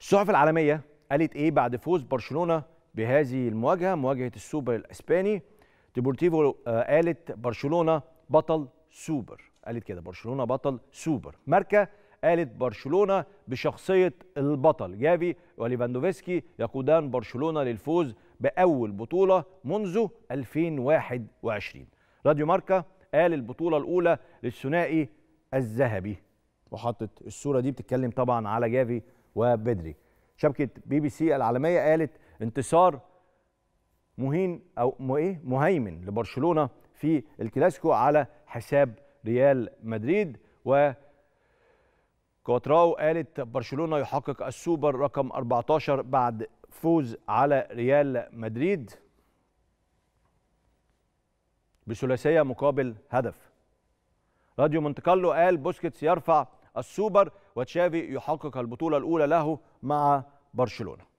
الصحف العالمية قالت إيه بعد فوز برشلونة بهذه المواجهة مواجهة السوبر الإسباني ديبورتيفو آه، قالت برشلونة بطل سوبر قالت كده برشلونة بطل سوبر ماركا قالت برشلونة بشخصية البطل جافي وليفاندوفسكي يقودان برشلونة للفوز بأول بطولة منذ 2021 راديو ماركا قال البطولة الأولى للثنائي الذهبي وحطت الصورة دي بتتكلم طبعا على جافي وبدري شبكه بي بي سي العالميه قالت انتصار مهين او ايه مهيمن لبرشلونه في الكلاسيكو على حساب ريال مدريد و كواتراو قالت برشلونه يحقق السوبر رقم 14 بعد فوز على ريال مدريد بثلاثيه مقابل هدف راديو مونتكارلو قال بوسكيتس يرفع السوبر وتشافي يحقق البطولة الأولى له مع برشلونة